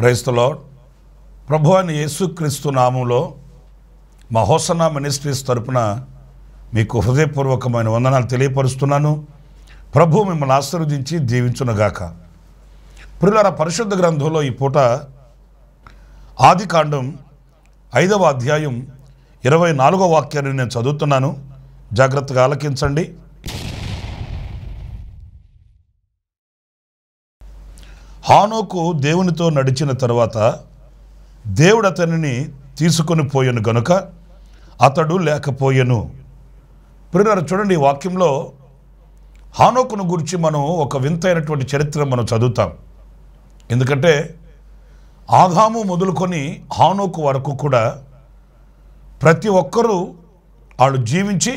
క్రైస్తలో ప్రభు అని యేసుక్రీస్తు నామంలో మా మినిస్ట్రీస్ తరపున మీకు హృదయపూర్వకమైన వందనాలు తెలియపరుస్తున్నాను ప్రభు మిమ్మల్ని ఆశీర్వదించి దీవించునగాక ప్రియుల పరిశుద్ధ గ్రంథంలో ఈ పూట ఆది కాండం ఐదవ అధ్యాయం ఇరవై నాలుగో వాక్యాన్ని నేను చదువుతున్నాను జాగ్రత్తగా ఆలకించండి హానోకు దేవునితో నడిచిన తర్వాత దేవుడు అతనిని తీసుకొని పోయాను గనుక అతడు లేకపోయాను ప్రియులారు చూడండి ఈ వాక్యంలో హానోకును గురించి మనం ఒక వింతైనటువంటి చరిత్ర మనం చదువుతాం ఎందుకంటే ఆదాము మొదలుకొని హానోకు వరకు కూడా ప్రతి ఒక్కరూ వాళ్ళు జీవించి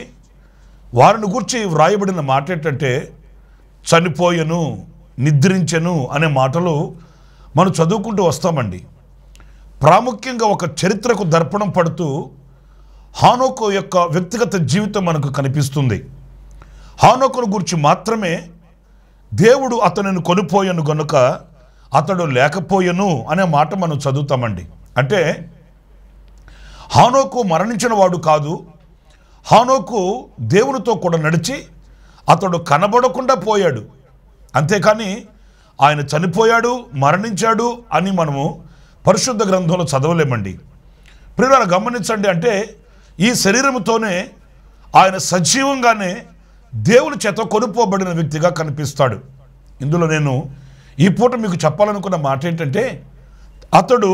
వారిని గురించి వ్రాయబడిన మాట ఏంటంటే చనిపోయను నిద్రించెను అనే మాటలు మనం చదువుకుంటూ వస్తామండి ప్రాముఖ్యంగా ఒక చరిత్రకు దర్పణం పడుతూ హానోకో యొక్క వ్యక్తిగత జీవితం మనకు కనిపిస్తుంది హానోకును గురించి మాత్రమే దేవుడు అతనిని కొనిపోయను గనుక అతడు లేకపోయెను అనే మాట మనం చదువుతామండి అంటే హానోకు మరణించిన వాడు కాదు హానోకు దేవునితో కూడా నడిచి అతడు కనబడకుండా పోయాడు అంతేకాని ఆయన చనిపోయాడు మరణించాడు అని మనము పరిశుద్ధ గ్రంథంలో చదవలేమండి ప్రియుల గమనించండి అంటే ఈ శరీరంతోనే ఆయన సజీవంగానే దేవుని చేత కొనుపోబడిన వ్యక్తిగా కనిపిస్తాడు ఇందులో నేను ఈ పూట మీకు చెప్పాలనుకున్న మాట ఏంటంటే అతడు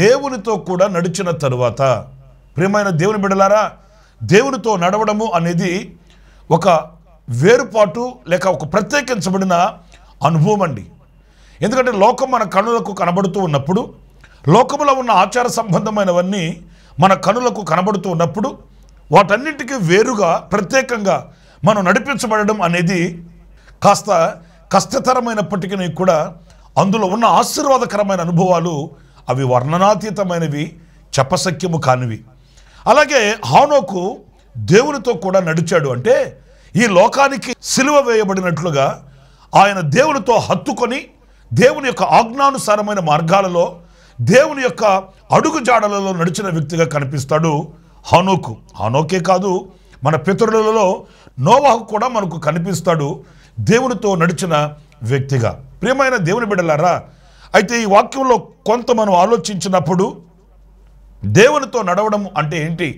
దేవునితో కూడా నడిచిన తరువాత ప్రియమైన దేవుని బిడలారా దేవునితో నడవడము అనేది ఒక వేరుపాటు లేక ఒక ప్రత్యేకించబడిన అనుభవం అండి ఎందుకంటే లోకం మన కనులకు కనబడుతూ ఉన్నప్పుడు లోకంలో ఉన్న ఆచార సంబంధమైనవన్నీ మన కనులకు కనబడుతూ ఉన్నప్పుడు వాటన్నింటికి వేరుగా ప్రత్యేకంగా మనం నడిపించబడడం అనేది కాస్త కష్టతరమైనప్పటికీ కూడా అందులో ఉన్న ఆశీర్వాదకరమైన అనుభవాలు అవి వర్ణనాతీతమైనవి చెప్పశక్యము కానివి అలాగే హానోకు దేవునితో కూడా నడిచాడు అంటే ఈ లోకానికి సిలువ వేయబడినట్లుగా ఆయన దేవునితో హత్తుకొని దేవుని యొక్క ఆజ్ఞానుసారమైన మార్గాలలో దేవుని యొక్క అడుగు జాడలలో నడిచిన వ్యక్తిగా కనిపిస్తాడు హనోకు హనోకే కాదు మన పితరులలో నోవాహు కూడా మనకు కనిపిస్తాడు దేవునితో నడిచిన వ్యక్తిగా ప్రియమైన దేవుని బిడ్డలారా అయితే ఈ వాక్యంలో కొంత మనం ఆలోచించినప్పుడు దేవునితో నడవడం అంటే ఏంటి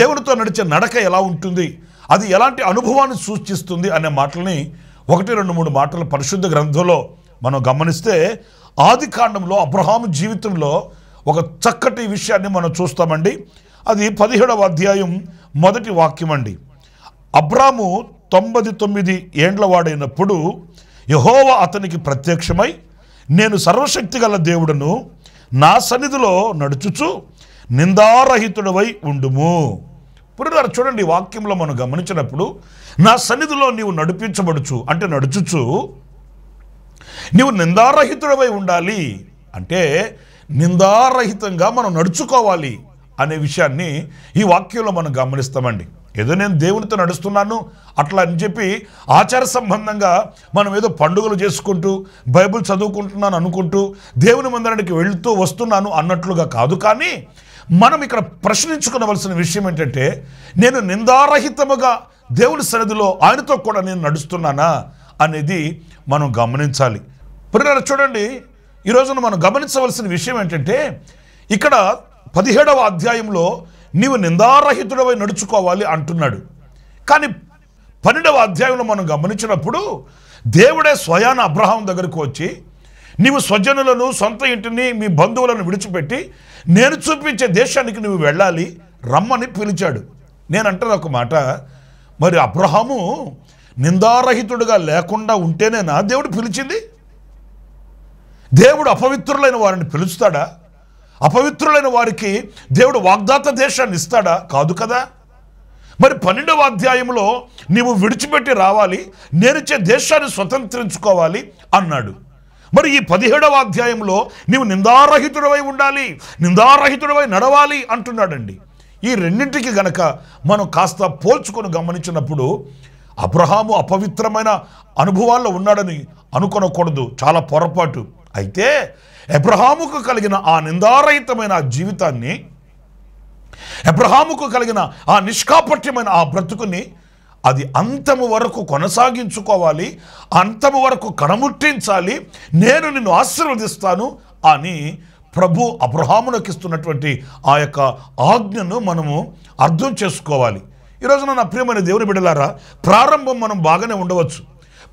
దేవునితో నడిచే నడక ఎలా ఉంటుంది అది ఎలాంటి అనుభవాన్ని సూచిస్తుంది అనే మాటల్ని ఒకటి రెండు మూడు మాటలు పరిశుద్ధ గ్రంథంలో మనం గమనిస్తే ఆది కాండంలో అబ్రహాము జీవితంలో ఒక చక్కటి విషయాన్ని మనం చూస్తామండి అది పదిహేడవ అధ్యాయం మొదటి వాక్యం అండి అబ్రాము తొంభై తొమ్మిది ఏండ్లవాడైనప్పుడు యహోవ అతనికి ప్రత్యక్షమై నేను గల దేవుడను నా సన్నిధిలో నడుచుచు నిందారహితుడవై ఉండుము పురుగారు చూడండి వాక్యంలో మనం గమనించినప్పుడు నా సన్నిధిలో నీవు నడిపించబడుచు అంటే నడుచుచు నీవు నిందారహితుడవై ఉండాలి అంటే నిందారహితంగా మనం నడుచుకోవాలి అనే విషయాన్ని ఈ వాక్యంలో మనం గమనిస్తామండి ఏదో నేను దేవునితో నడుస్తున్నాను అట్లా అని చెప్పి ఆచార సంబంధంగా మనం ఏదో పండుగలు చేసుకుంటూ బైబిల్ చదువుకుంటున్నాను అనుకుంటూ దేవుని మందిరానికి వెళుతూ వస్తున్నాను అన్నట్లుగా కాదు కానీ మనం ఇక్కడ ప్రశ్నించుకోవలసిన విషయం ఏంటంటే నేను నిందారహితముగా దేవుని సన్నిధిలో ఆయనతో కూడా నేను నడుస్తున్నానా అనేది మనం గమనించాలి పిల్లలు చూడండి ఈరోజున మనం గమనించవలసిన విషయం ఏంటంటే ఇక్కడ పదిహేడవ అధ్యాయంలో నీవు నిందారహితుడవై నడుచుకోవాలి అంటున్నాడు కానీ పన్నెండవ అధ్యాయంలో మనం గమనించినప్పుడు దేవుడే స్వయాన అబ్రహాం దగ్గరకు వచ్చి నీవు స్వజనులను సొంత ఇంటిని మీ బంధువులను విడిచిపెట్టి నేను చూపించే దేశానికి నువ్వు వెళ్ళాలి రమ్మని పిలిచాడు నేను అంటాను ఒక మాట మరి అబ్రహము నిందారహితుడుగా లేకుండా ఉంటేనే నా దేవుడు పిలిచింది దేవుడు అపవిత్రులైన వారిని పిలుస్తాడా అపవిత్రులైన వారికి దేవుడు వాగ్దాత దేశాన్ని ఇస్తాడా కాదు కదా మరి పన్నెండవ అధ్యాయంలో నీవు విడిచిపెట్టి రావాలి నేనిచ్చే దేశాన్ని స్వతంత్రించుకోవాలి అన్నాడు మరి ఈ పదిహేడవ అధ్యాయంలో నీవు నిందారహితుడవై ఉండాలి నిందారహితుడవై నడవాలి అంటున్నాడండి ఈ రెండింటికి గనక మనం కాస్త పోల్చుకొని గమనించినప్పుడు అబ్రహాము అపవిత్రమైన అనుభవాల్లో ఉన్నాడని అనుకోనకూడదు చాలా పొరపాటు అయితే అబ్రహాముకు కలిగిన ఆ నిందారహితమైన జీవితాన్ని అబ్రహాముకు కలిగిన ఆ నిష్కాపట్యమైన ఆ బ్రతుకుని అది అంతము వరకు కొనసాగించుకోవాలి అంతము వరకు కనముట్టించాలి నేను నిన్ను ఆశీర్వదిస్తాను అని ప్రభు అబ్రహామునకిస్తున్నటువంటి ఇస్తున్నటువంటి ఆ యొక్క ఆజ్ఞను మనము అర్థం చేసుకోవాలి ఈరోజున నా ప్రియమైన దేవుని బిడలారా ప్రారంభం మనం బాగానే ఉండవచ్చు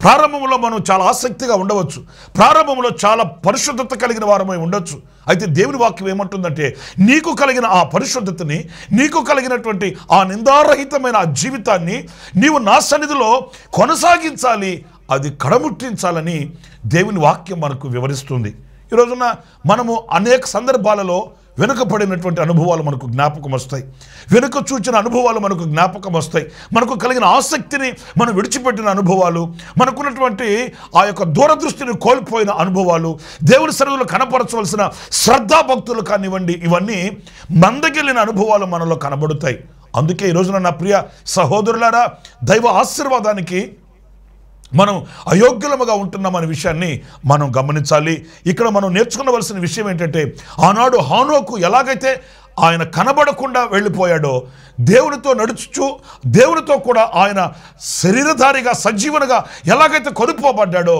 ప్రారంభంలో మనం చాలా ఆసక్తిగా ఉండవచ్చు ప్రారంభంలో చాలా పరిశుద్ధత కలిగిన వారమై ఉండొచ్చు అయితే దేవుని వాక్యం ఏమంటుందంటే నీకు కలిగిన ఆ పరిశుద్ధతని నీకు కలిగినటువంటి ఆ నిందారహితమైన ఆ జీవితాన్ని నీవు నా సన్నిధిలో కొనసాగించాలి అది కడముట్టించాలని దేవుని వాక్యం మనకు వివరిస్తుంది ఈరోజున మనము అనేక సందర్భాలలో వెనుకపడినటువంటి అనుభవాలు మనకు జ్ఞాపకం వస్తాయి వెనుక చూచిన అనుభవాలు మనకు జ్ఞాపకం వస్తాయి మనకు కలిగిన ఆసక్తిని మనం విడిచిపెట్టిన అనుభవాలు మనకున్నటువంటి ఆ యొక్క దూరదృష్టిని కోల్పోయిన అనుభవాలు దేవుని సరువులు కనపరచవలసిన శ్రద్ధాభక్తులు కానివ్వండి ఇవన్నీ మందగిలిన అనుభవాలు మనలో కనబడుతాయి అందుకే ఈరోజున నా ప్రియ సహోదరులారా దైవ ఆశీర్వాదానికి మనం అయోగ్యులముగా అనే విషయాన్ని మనం గమనించాలి ఇక్కడ మనం నేర్చుకునవలసిన విషయం ఏంటంటే ఆనాడు హానోకు ఎలాగైతే ఆయన కనబడకుండా వెళ్ళిపోయాడో దేవునితో నడుచుచు దేవునితో కూడా ఆయన శరీరధారిగా సజీవనగా ఎలాగైతే కొనుక్కోబడ్డాడో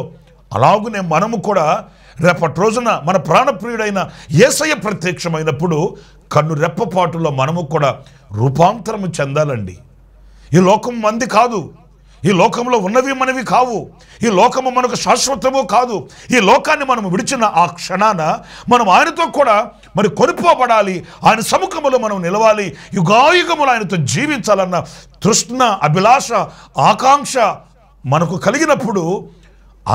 అలాగునే మనము కూడా రేపటి రోజున మన ప్రాణప్రియుడైన ఏసయ ప్రత్యక్షమైనప్పుడు కన్ను రెప్పపాటులో మనము కూడా రూపాంతరము చెందాలండి ఈ లోకం మంది కాదు ఈ లోకంలో ఉన్నవి మనవి కావు ఈ లోకము మనకు శాశ్వతము కాదు ఈ లోకాన్ని మనం విడిచిన ఆ క్షణాన మనం ఆయనతో కూడా మరి కొనుపోబడాలి ఆయన సముఖములో మనం నిలవాలి యుగాయుగములు ఆయనతో జీవించాలన్న తృష్ణ అభిలాష ఆకాంక్ష మనకు కలిగినప్పుడు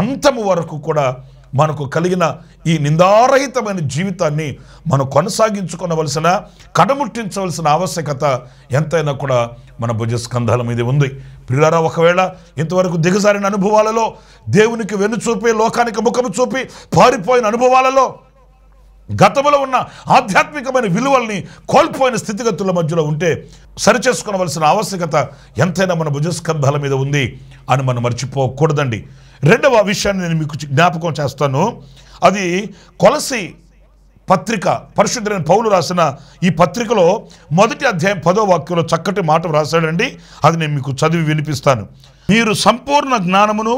అంతము వరకు కూడా మనకు కలిగిన ఈ నిందారహితమైన జీవితాన్ని మనం కొనసాగించుకోవలసిన కడముట్టించవలసిన ఆవశ్యకత ఎంతైనా కూడా మన భుజస్కంధాల మీద ఉంది ప్రియులారా ఒకవేళ ఇంతవరకు దిగజారిన అనుభవాలలో దేవునికి వెన్ను చూపి లోకానికి ముఖము చూపి పారిపోయిన అనుభవాలలో గతంలో ఉన్న ఆధ్యాత్మికమైన విలువల్ని కోల్పోయిన స్థితిగతుల మధ్యలో ఉంటే సరిచేసుకోవలసిన ఆవశ్యకత ఎంతైనా మన భుజస్కంధాల మీద ఉంది అని మనం మర్చిపోకూడదండి రెండవ విషయాన్ని నేను మీకు జ్ఞాపకం చేస్తాను అది కొలసి పత్రిక పరిశుద్ధులైన పౌలు రాసిన ఈ పత్రికలో మొదటి అధ్యాయం పదో వాక్యంలో చక్కటి మాట రాశాడండి అది నేను మీకు చదివి వినిపిస్తాను మీరు సంపూర్ణ జ్ఞానమును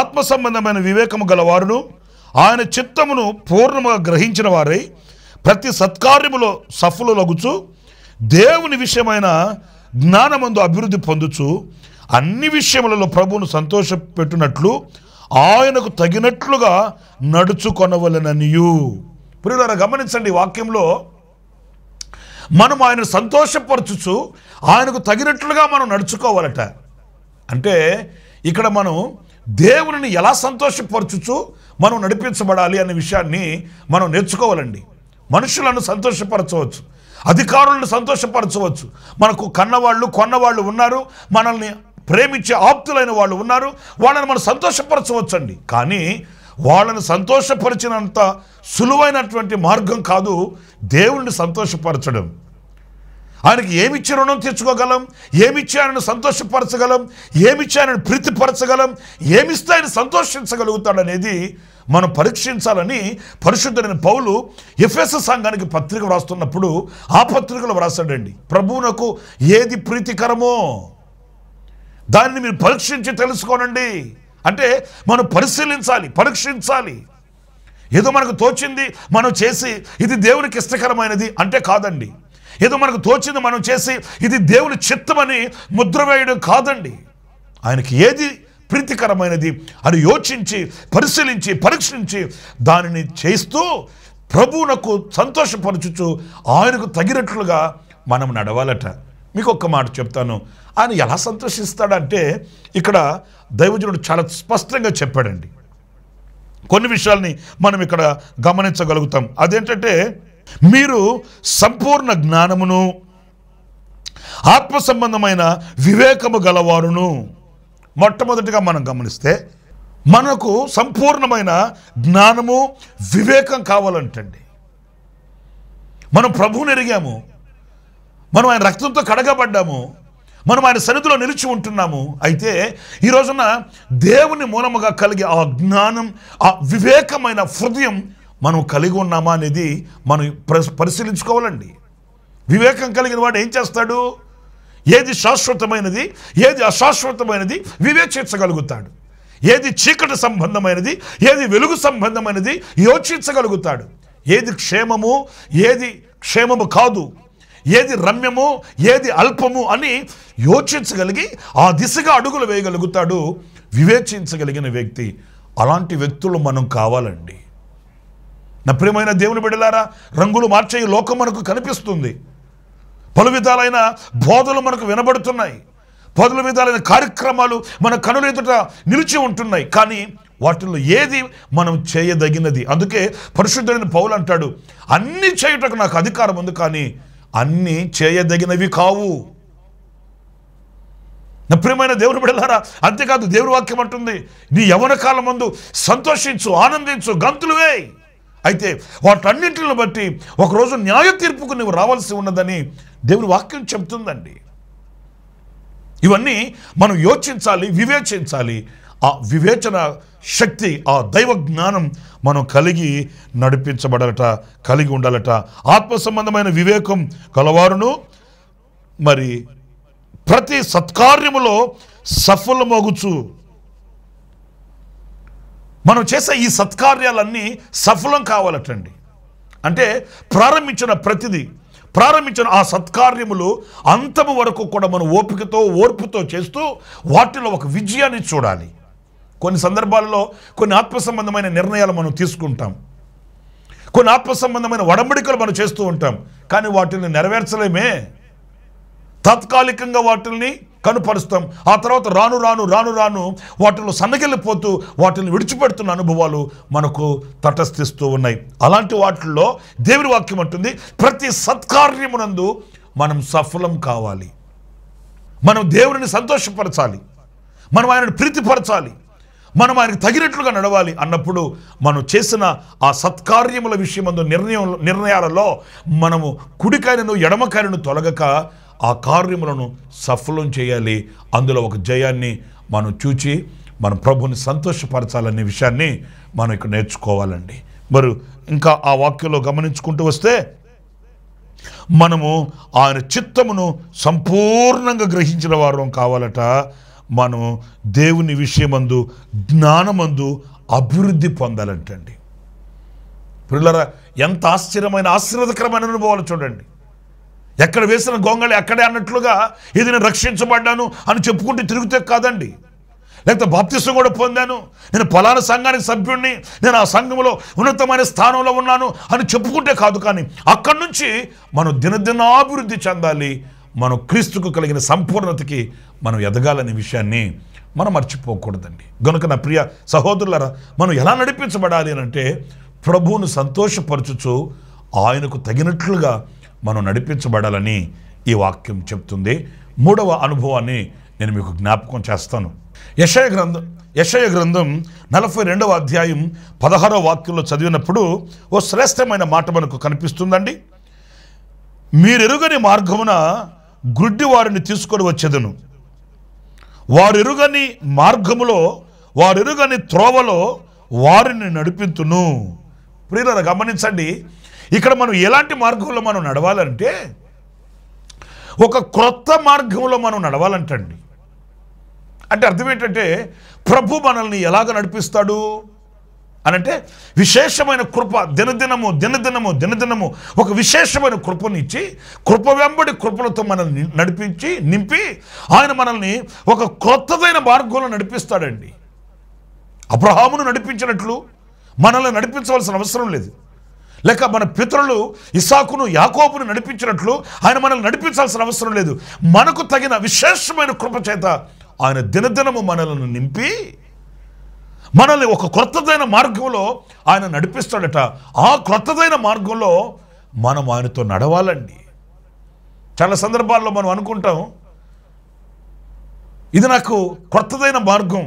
ఆత్మ సంబంధమైన వివేకము గలవారును ఆయన చిత్తమును పూర్ణముగా గ్రహించిన వారై ప్రతి సత్కార్యములో సఫలులగుచు దేవుని విషయమైన జ్ఞానమందు అభివృద్ధి పొందుచు అన్ని విషయములలో ప్రభువును పెట్టినట్లు ఆయనకు తగినట్లుగా నడుచుకొనవలననియు ప్రియులారా గమనించండి వాక్యంలో మనం ఆయన సంతోషపరచుచు ఆయనకు తగినట్లుగా మనం నడుచుకోవాలట అంటే ఇక్కడ మనం దేవుని ఎలా సంతోషపరచుచు మనం నడిపించబడాలి అనే విషయాన్ని మనం నేర్చుకోవాలండి మనుషులను సంతోషపరచవచ్చు అధికారులను సంతోషపరచవచ్చు మనకు కన్నవాళ్ళు కొన్నవాళ్ళు ఉన్నారు మనల్ని ప్రేమించే ఆప్తులైన వాళ్ళు ఉన్నారు వాళ్ళని మనం అండి కానీ వాళ్ళని సంతోషపరిచినంత సులువైనటువంటి మార్గం కాదు దేవుణ్ణి సంతోషపరచడం ఆయనకి ఏమిచ్చి రుణం తీర్చుకోగలం ఏమిచ్చి ఆయనను సంతోషపరచగలం ఏమిచ్చి ఆయనను ప్రీతిపరచగలం ఏమిస్తే ఆయన సంతోషించగలుగుతాడనేది మనం పరీక్షించాలని పరిశుద్ధుడైన పౌలు ఎఫ్ఎస్ సంఘానికి పత్రిక వ్రాస్తున్నప్పుడు ఆ పత్రికలు వ్రాసాడండి ప్రభువునకు ఏది ప్రీతికరమో దాన్ని మీరు పరీక్షించి తెలుసుకోనండి అంటే మనం పరిశీలించాలి పరీక్షించాలి ఏదో మనకు తోచింది మనం చేసి ఇది దేవునికి ఇష్టకరమైనది అంటే కాదండి ఏదో మనకు తోచింది మనం చేసి ఇది దేవుని చిత్తమని ముద్ర వేయడం కాదండి ఆయనకి ఏది ప్రీతికరమైనది అని యోచించి పరిశీలించి పరీక్షించి దానిని చేస్తూ ప్రభువునకు సంతోషపరచుచు ఆయనకు తగినట్లుగా మనం నడవాలట మీకు ఒక్క మాట చెప్తాను ఆయన ఎలా సంతోషిస్తాడంటే ఇక్కడ దైవజనుడు చాలా స్పష్టంగా చెప్పాడండి కొన్ని విషయాల్ని మనం ఇక్కడ గమనించగలుగుతాం అదేంటంటే మీరు సంపూర్ణ జ్ఞానమును ఆత్మ సంబంధమైన వివేకము గలవారును మొట్టమొదటిగా మనం గమనిస్తే మనకు సంపూర్ణమైన జ్ఞానము వివేకం కావాలంటండి మనం ప్రభువుని ఎరిగాము మనం ఆయన రక్తంతో కడగబడ్డాము మనం ఆయన సరిధిలో నిలిచి ఉంటున్నాము అయితే ఈ రోజున దేవుని మూలముగా కలిగే ఆ జ్ఞానం ఆ వివేకమైన హృదయం మనం కలిగి ఉన్నామా అనేది మనం పరిశీలించుకోవాలండి వివేకం కలిగిన వాడు ఏం చేస్తాడు ఏది శాశ్వతమైనది ఏది అశాశ్వతమైనది వివేచించగలుగుతాడు ఏది చీకటి సంబంధమైనది ఏది వెలుగు సంబంధమైనది యోచించగలుగుతాడు ఏది క్షేమము ఏది క్షేమము కాదు ఏది రమ్యము ఏది అల్పము అని యోచించగలిగి ఆ దిశగా అడుగులు వేయగలుగుతాడు వివేచించగలిగిన వ్యక్తి అలాంటి వ్యక్తులు మనం కావాలండి నా ప్రియమైన దేవుని బిడ్డలారా రంగులు మార్చే లోకం మనకు కనిపిస్తుంది పలు విధాలైన బోధలు మనకు వినబడుతున్నాయి పదుల విధాలైన కార్యక్రమాలు మన కనుల ఎదుట నిలిచి ఉంటున్నాయి కానీ వాటిల్లో ఏది మనం చేయదగినది అందుకే పరిశుద్ధుడైన పౌలు అంటాడు అన్ని చేయుటకు నాకు అధికారం ఉంది కానీ అన్నీ చేయదగినవి కావు నా ప్రియమైన దేవుని బిడలారా అంతేకాదు దేవుడి వాక్యం అంటుంది నీ యవన కాలం ముందు సంతోషించు ఆనందించు గంతులువే అయితే వాటన్నింటిని బట్టి ఒకరోజు న్యాయ తీర్పుకు నువ్వు రావాల్సి ఉన్నదని దేవుడి వాక్యం చెబుతుందండి ఇవన్నీ మనం యోచించాలి వివేచించాలి ఆ వివేచన శక్తి ఆ దైవ జ్ఞానం మనం కలిగి నడిపించబడాలట కలిగి ఉండాలట ఆత్మ సంబంధమైన వివేకం కలవారును మరి ప్రతి సత్కార్యములో సఫలమగుచు మనం చేసే ఈ సత్కార్యాలన్నీ సఫలం కావాలటండి అంటే ప్రారంభించిన ప్రతిదీ ప్రారంభించిన ఆ సత్కార్యములు అంతము వరకు కూడా మనం ఓపికతో ఓర్పుతో చేస్తూ వాటిలో ఒక విజయాన్ని చూడాలి కొన్ని సందర్భాల్లో కొన్ని ఆత్మ సంబంధమైన నిర్ణయాలు మనం తీసుకుంటాం కొన్ని ఆత్మ సంబంధమైన వడంబడికలు మనం చేస్తూ ఉంటాం కానీ వాటిని నెరవేర్చలేమే తాత్కాలికంగా వాటిని కనుపరుస్తాం ఆ తర్వాత రాను రాను రాను రాను వాటిలో సన్నగిల్లిపోతూ వాటిని విడిచిపెడుతున్న అనుభవాలు మనకు తటస్థిస్తూ ఉన్నాయి అలాంటి వాటిల్లో దేవుని వాక్యం అంటుంది ప్రతి సత్కార్యమునందు మనం సఫలం కావాలి మనం దేవుని సంతోషపరచాలి మనం ఆయనను ప్రీతిపరచాలి మనం ఆయనకు తగినట్లుగా నడవాలి అన్నప్పుడు మనం చేసిన ఆ సత్కార్యముల విషయమందు నిర్ణయం నిర్ణయాలలో మనము కుడికాయను ఎడమకాయను తొలగక ఆ కార్యములను సఫలం చేయాలి అందులో ఒక జయాన్ని మనం చూచి మన ప్రభుని సంతోషపరచాలనే విషయాన్ని మనం ఇక్కడ నేర్చుకోవాలండి మరి ఇంకా ఆ వాక్యంలో గమనించుకుంటూ వస్తే మనము ఆయన చిత్తమును సంపూర్ణంగా గ్రహించిన వారం కావాలట మనం దేవుని విషయమందు జ్ఞానమందు అభివృద్ధి పొందాలంటండి పిల్లరా ఎంత ఆశ్చర్యమైన ఆశీర్వదకరమైన అనుభవాలు చూడండి ఎక్కడ వేసిన గొంగళి అక్కడే అన్నట్లుగా ఇది నేను రక్షించబడ్డాను అని చెప్పుకుంటే తిరుగుతే కాదండి లేకపోతే బాప్తిసం కూడా పొందాను నేను పలాన సంఘానికి సభ్యుడిని నేను ఆ సంఘంలో ఉన్నతమైన స్థానంలో ఉన్నాను అని చెప్పుకుంటే కాదు కానీ అక్కడి నుంచి మనం దినదినాభివృద్ధి చెందాలి మనం క్రీస్తుకు కలిగిన సంపూర్ణతకి మనం ఎదగాలనే విషయాన్ని మనం మర్చిపోకూడదండి గనుక నా ప్రియ సహోదరులరా మనం ఎలా నడిపించబడాలి అంటే ప్రభువును సంతోషపరచుచు ఆయనకు తగినట్లుగా మనం నడిపించబడాలని ఈ వాక్యం చెప్తుంది మూడవ అనుభవాన్ని నేను మీకు జ్ఞాపకం చేస్తాను యశయ గ్రంథం యశయ గ్రంథం నలభై రెండవ అధ్యాయం పదహారవ వాక్యంలో చదివినప్పుడు ఓ శ్రేష్టమైన మాట మనకు కనిపిస్తుందండి మీరెరుగని మార్గమున గుడ్డి వారిని తీసుకొని వచ్చేదను వారెరుగని మార్గములో ఎరుగని త్రోవలో వారిని నడిపింతును ప్రియుల గమనించండి ఇక్కడ మనం ఎలాంటి మార్గంలో మనం నడవాలంటే ఒక క్రొత్త మార్గంలో మనం నడవాలంటండి అంటే అర్థం ఏంటంటే ప్రభు మనల్ని ఎలాగ నడిపిస్తాడు అనంటే విశేషమైన కృప దినదినము దినదినము దినదినము ఒక విశేషమైన కృపనిచ్చి కృప వెంబడి కృపలతో మనల్ని నడిపించి నింపి ఆయన మనల్ని ఒక క్రొత్తదైన మార్గంలో నడిపిస్తాడండి అబ్రహామును నడిపించినట్లు మనల్ని నడిపించవలసిన అవసరం లేదు లేక మన పితరులు ఇసాకును యాకోబును నడిపించినట్లు ఆయన మనల్ని నడిపించాల్సిన అవసరం లేదు మనకు తగిన విశేషమైన కృప చేత ఆయన దినదినము మనలను నింపి మనల్ని ఒక క్రొత్తదైన మార్గంలో ఆయన నడిపిస్తాడట ఆ క్రొత్తదైన మార్గంలో మనం ఆయనతో నడవాలండి చాలా సందర్భాల్లో మనం అనుకుంటాం ఇది నాకు క్రొత్తదైన మార్గం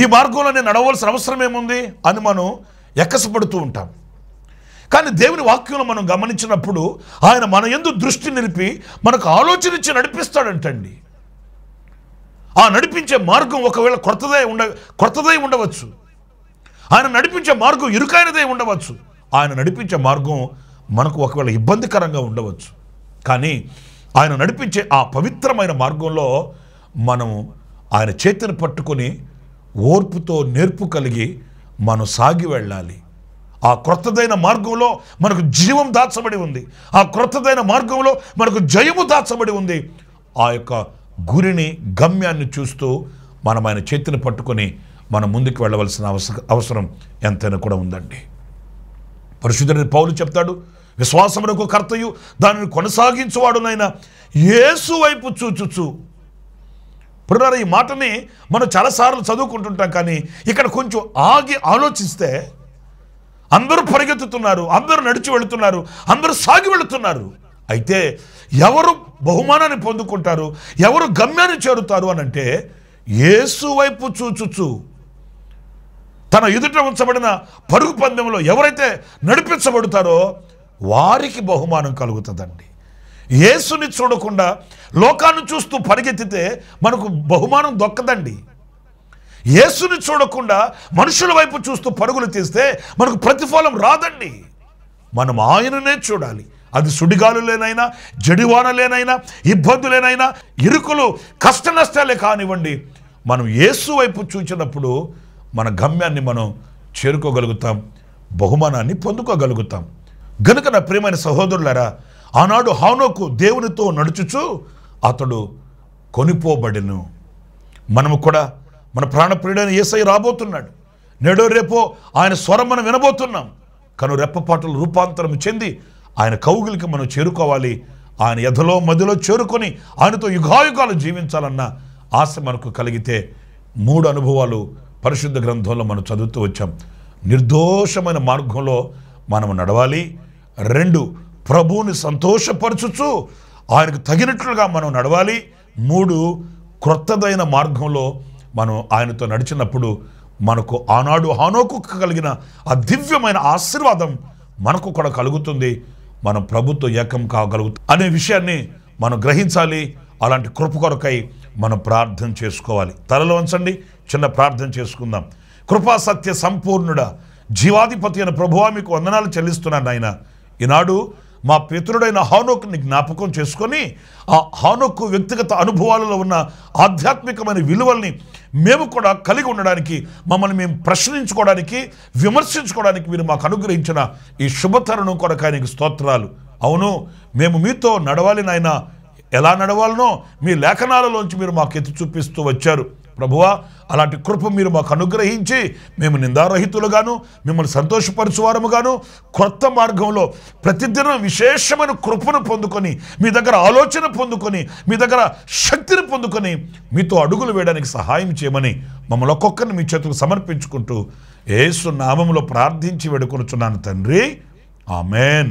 ఈ మార్గంలో నేను నడవలసిన అవసరం ఏముంది అని మనం ఎక్కసపడుతూ ఉంటాం కానీ దేవుని వాక్యంలో మనం గమనించినప్పుడు ఆయన మన ఎందు దృష్టి నిలిపి మనకు ఆలోచన ఇచ్చి నడిపిస్తాడంటండి ఆ నడిపించే మార్గం ఒకవేళ కొత్తదై ఉండ కొత్తదై ఉండవచ్చు ఆయన నడిపించే మార్గం ఇరుకైనదే ఉండవచ్చు ఆయన నడిపించే మార్గం మనకు ఒకవేళ ఇబ్బందికరంగా ఉండవచ్చు కానీ ఆయన నడిపించే ఆ పవిత్రమైన మార్గంలో మనం ఆయన చేతిని పట్టుకొని ఓర్పుతో నేర్పు కలిగి మనం సాగి వెళ్ళాలి ఆ క్రొత్తదైన మార్గంలో మనకు జీవం దాచబడి ఉంది ఆ క్రొత్తదైన మార్గంలో మనకు జయము దాచబడి ఉంది ఆ యొక్క గురిని గమ్యాన్ని చూస్తూ మనం ఆయన చేతిని పట్టుకొని మనం ముందుకు వెళ్ళవలసిన అవసరం అవసరం ఎంతైనా కూడా ఉందండి పరిశుద్ధుడిని పౌలు చెప్తాడు విశ్వాసమునకు కర్తయు దానిని కొనసాగించువాడునైనా ఏసు వైపు చూచుచు ఇప్పుడు ఈ మాటని మనం చాలాసార్లు చదువుకుంటుంటాం కానీ ఇక్కడ కొంచెం ఆగి ఆలోచిస్తే అందరూ పరిగెత్తుతున్నారు అందరూ నడిచి వెళుతున్నారు అందరూ సాగి వెళుతున్నారు అయితే ఎవరు బహుమానాన్ని పొందుకుంటారు ఎవరు గమ్యాన్ని చేరుతారు అని అంటే ఏసు వైపు చూచుచు తన ఎదుట ఉంచబడిన పరుగు పందెంలో ఎవరైతే నడిపించబడతారో వారికి బహుమానం కలుగుతుందండి ఏసుని చూడకుండా లోకాన్ని చూస్తూ పరిగెత్తితే మనకు బహుమానం దొక్కదండి ఏసుని చూడకుండా మనుషుల వైపు చూస్తూ పరుగులు తీస్తే మనకు ప్రతిఫలం రాదండి మనం ఆయననే చూడాలి అది సుడిగాలులేనైనా జడివానలేనైనా ఇబ్బందులేనైనా ఇరుకులు కష్ట నష్టాలే కానివ్వండి మనం ఏసు వైపు చూచినప్పుడు మన గమ్యాన్ని మనం చేరుకోగలుగుతాం బహుమానాన్ని పొందుకోగలుగుతాం గనుక నా ప్రియమైన సహోదరులారా ఆనాడు హానోకు దేవునితో నడుచుచు అతడు కొనిపోబడిను మనము కూడా మన ప్రాణప్రియుడైన ఏసై రాబోతున్నాడు నేడో రేపో ఆయన స్వరం మనం వినబోతున్నాం కను రెప్పపాటలు రూపాంతరం చెంది ఆయన కౌగులికి మనం చేరుకోవాలి ఆయన ఎథలో మదిలో చేరుకొని ఆయనతో యుగాయుగాలు జీవించాలన్న ఆశ మనకు కలిగితే మూడు అనుభవాలు పరిశుద్ధ గ్రంథంలో మనం చదువుతూ వచ్చాం నిర్దోషమైన మార్గంలో మనం నడవాలి రెండు ప్రభువుని సంతోషపరచుచు ఆయనకు తగినట్లుగా మనం నడవాలి మూడు క్రొత్తదైన మార్గంలో మనం ఆయనతో నడిచినప్పుడు మనకు ఆనాడు హానోకు కలిగిన ఆ దివ్యమైన ఆశీర్వాదం మనకు కూడా కలుగుతుంది మనం ప్రభుత్వం ఏకం కాగలుగుతాం అనే విషయాన్ని మనం గ్రహించాలి అలాంటి కృప కొరకై మనం ప్రార్థన చేసుకోవాలి తలలో ఉంచండి చిన్న ప్రార్థన చేసుకుందాం కృపా సత్య సంపూర్ణుడ జీవాధిపతి అయిన ప్రభువా మీకు వందనాలు చెల్లిస్తున్నాను ఆయన ఈనాడు మా పితృడైన హానోక్ని జ్ఞాపకం చేసుకొని ఆ హానుక్ వ్యక్తిగత అనుభవాలలో ఉన్న ఆధ్యాత్మికమైన విలువల్ని మేము కూడా కలిగి ఉండడానికి మమ్మల్ని మేము ప్రశ్నించుకోవడానికి విమర్శించుకోవడానికి మీరు మాకు అనుగ్రహించిన ఈ శుభతరుణం కొరకు ఆయనకి స్తోత్రాలు అవును మేము మీతో నడవాలి నాయన ఎలా నడవాలనో మీ లేఖనాలలోంచి మీరు మాకు ఎత్తి చూపిస్తూ వచ్చారు ప్రభువా అలాంటి కృప మీరు మాకు అనుగ్రహించి మేము నిందారహితులుగాను మిమ్మల్ని సంతోషపరచువారముగాను కొత్త మార్గంలో ప్రతిదినం విశేషమైన కృపను పొందుకొని మీ దగ్గర ఆలోచన పొందుకొని మీ దగ్గర శక్తిని పొందుకొని మీతో అడుగులు వేయడానికి సహాయం చేయమని మమ్మల్ని ఒక్కొక్కరిని మీ చేతులకు సమర్పించుకుంటూ ఏసు నామంలో ప్రార్థించి వేడుకొనుచున్నాను తండ్రి ఆమెన్